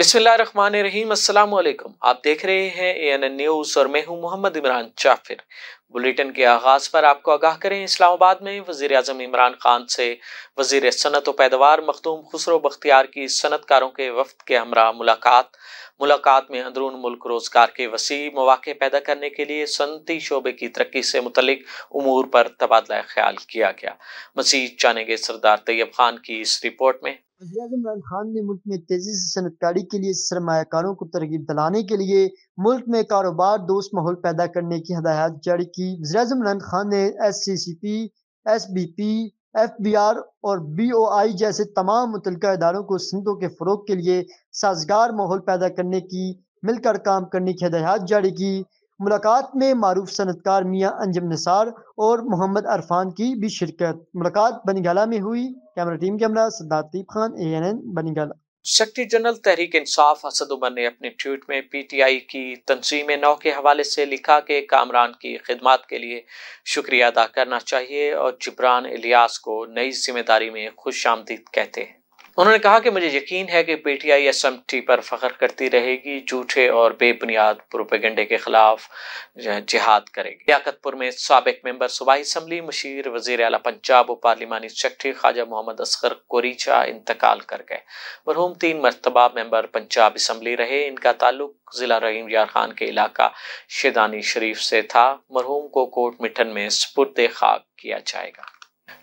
बिस्मिल्लाहिर्रहमानिर्रहीम अस्सलाम वालेकुम आप देख रहे हैं एएनएन एन न्यूज़ और मैं हूं मोहम्मद इमरान चाफिर बुलेटिन के आगाज़ पर आपको आगाह करें इस्लामाबाद में वजीर अजम इमरान खान से वजीर सनत व पैदावार मखदूम खुसरो बख्तियार की सनतकारों के वफद के हमरा मुलाकात मुलाकात में अंदरून मुल्क रोज़गार के वसी मौाक़े पैदा करने के लिए सनती शोबे की तरक्की से मुतलिक उमूर पर तबादला ख्याल किया गया मजीद जानेंगे सरदार तैयब खान की इस रिपोर्ट में वजी इमरान खान ने मुल्क में तेजी से सनतकारी के लिए सरमाकारों को तरगीब दिलाने के लिए मुल्क में कारोबार दोस्त माहौल पैदा करने की हदायत जारी की वजी इमरान खान ने S C C P S B P F B R और बी ओ आई जैसे तमाम मुतल इदारों को सिंधों के फरोग के लिए साजगार माहौल पैदा करने की मिलकर काम करने की हदायत जारी की मुलाकात में मारूफ सनतकार मियाँ अंजम निसार और मोहम्मद अरफान की भी शिरकत मुलाकात बनीगला में हुई कैमरा टीम के हमरा खान A N N Banigala secretary general Tehreek Insaf Asad Umar ने अपने ट्वीट में पी टी आई की तनजीम नौ के हवाले से लिखा कि कामरान की खिदमत के लिए शुक्रिया अदा करना चाहिए और जबरान इलियास को नई जिम्मेदारी में खुश आमदीद कहते हैं उन्होंने कहा कि मुझे यकीन है कि पीटीआई एसएमटी पर फख्र करती रहेगी झूठे और बेबुनियाद प्रोपेगेंडे के खिलाफ जिहाद करेगी लियाकतपुर में सबक मेंबर सूबाई इसम्बली मशीर वजीर अला पंजाब और पार्लिमानी सेक्रेटरी ख्वाजा मोहम्मद असगर कोरीचा इंतकाल कर गए मरहूम तीन मरतबा मेंबर पंजाब इसम्बली रहे इनका ताल्लुक जिला रहीम यार खान के इलाका शेदानी शरीफ से था मरहूम को कोर्ट मिठन में सपुर्द खाक किया जाएगा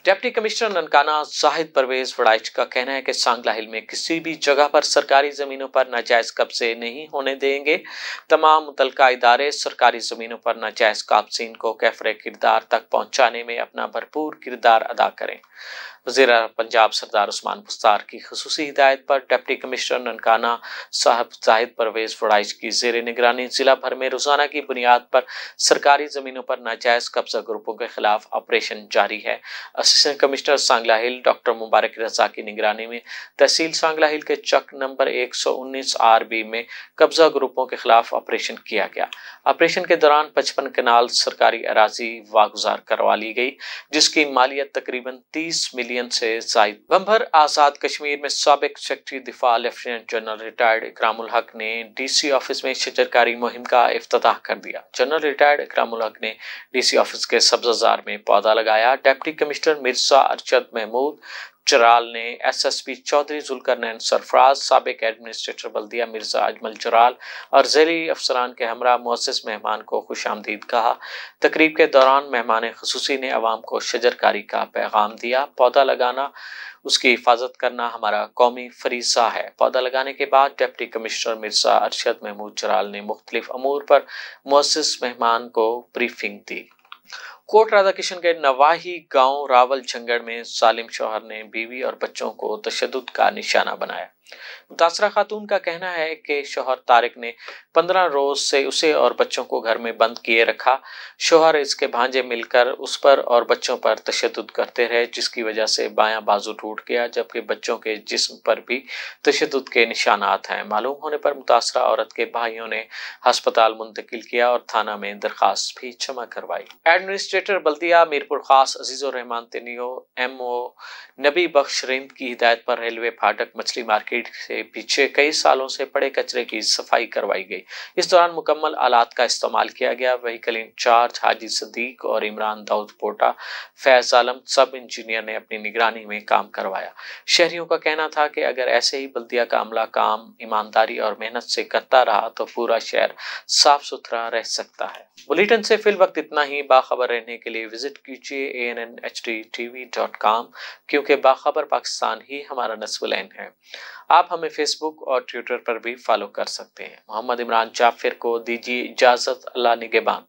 डेप्टी कमिश्नर ननकाना जाहिद परवेज वड़ाइच का कहना है कि सांगला हिल में किसी भी जगह पर सरकारी ज़मीनों पर नाजायज़ कब्जे नहीं होने देंगे तमाम मुतल इदारे सरकारी ज़मीनों पर नाजायज़ काब्जीन को कैफरे किरदार तक पहुँचाने में अपना भरपूर किरदार अदा करें वजीर पंजाब सरदार उस्मान बुस्तार की खसूसी हिदायत पर डिप्टी कमिश्नर ननकाना साहब जाहिद परवेज वड़ाइज की जेर निगरानी जिला भर में रोजाना की बुनियाद पर सरकारी ज़मीनों पर नाजायज़ कब्जा ग्रुपों के खिलाफ ऑपरेशन जारी है assistant commissioner Sangla Hill doctor Mubarak Raza की निगरानी में तहसील सांगला हिल के चक नंबर 119 आरबी में कब्जा ग्रुपों के खिलाफ ऑपरेशन किया गया ऑपरेशन के दौरान 55 कनाल सरकारी अराजी वागुजार करवा ली गई जिसकी मालियत तकरीबन 30 मिलियन से जायद बम्भर आजाद कश्मीर में सबक सेक्रेटरी दिफा लेफ्टिनेंट जनरल रिटायर्ड इकराम हक ने डीसी ऑफिस में शजरकारी मुहिम का अफ्ताह कर दिया जनरल रिटायर्ड इकराम हक ने डीसी ऑफिस के सब्जाजार में पौधा लगाया डेप्टी कमिश्नर मिर्सा अरशद महमूद चराल ने एसएसपी चौधरी जुलकर नैन सरफराज सबक एडमिनिस्ट्रेटर बल्दिया मिर्ज़ा अजमल चराल और जैली अफसरान के हमरा मोसिस मेहमान को खुश आमदीद कहा तकरीब के दौरान मेहमान खसूसी ने अवाम को शजरकारी का पैगाम दिया पौधा लगाना उसकी हिफाजत करना हमारा कौमी फरीसा है पौधा लगाने के बाद डिप्टी कमिश्नर मिर्ज़ा अरशद महमूद चराल ने मुख्तलिफ अमूर पर मोसिस मेहमान को ब्रीफिंग दी कोट राधाकिशन के नवाही गांव रावल झंगड़ में सालिम शोहर ने बीवी और बच्चों को तशद का निशाना बनाया मुतासरा खातून का कहना है कि शोहर तारिक ने पंद्रह रोज से उसे और बच्चों को घर में बंद किए रखा शोहर इसके भांजे मिलकर उस पर और बच्चों पर तशद करते रहे जिसकी वजह से बायां बाजू टूट गया जबकि बच्चों के जिस्म पर भी तशद के निशानात हैं मालूम होने पर मुतासरा औरत के भाइयों ने हस्पताल मुंतकिल किया और थाना में दरखास्त भी जमा करवाई एडमिनिस्ट्रेट एडमिनिस्ट्रेटर बल्दिया मीरपुर खास रहमान तनियो एम ओ नबी बख्श रिंद की हिदायत पर रेलवे फाटक मछली मार्केट से पीछे कई सालों से पड़े कचरे की सफाई करवाई गई इस दौरान मुकम्मल आलात का इस्तेमाल किया गया वहीकल इंचार्ज हाजी सदीक और इमरान दाऊद पोटा फैज आलम सब इंजीनियर ने अपनी निगरानी में काम करवाया शहरियों का कहना था कि अगर ऐसे ही बल्दिया का अमला काम ईमानदारी और मेहनत से करता रहा तो पूरा शहर साफ सुथरा रह सकता है बुलेटिन से फिल वक्त इतना ही बाखबर रहने रहने के लिए विजिट कीजिए A N N H D T V dot com क्योंकि बाखबर पाकिस्तान ही हमारा नस्बुलैन है आप हमें फेसबुक और ट्विटर पर भी फॉलो कर सकते हैं मोहम्मद इमरान जाफिर को दीजिए इजाज़त अल्लाह निगेबान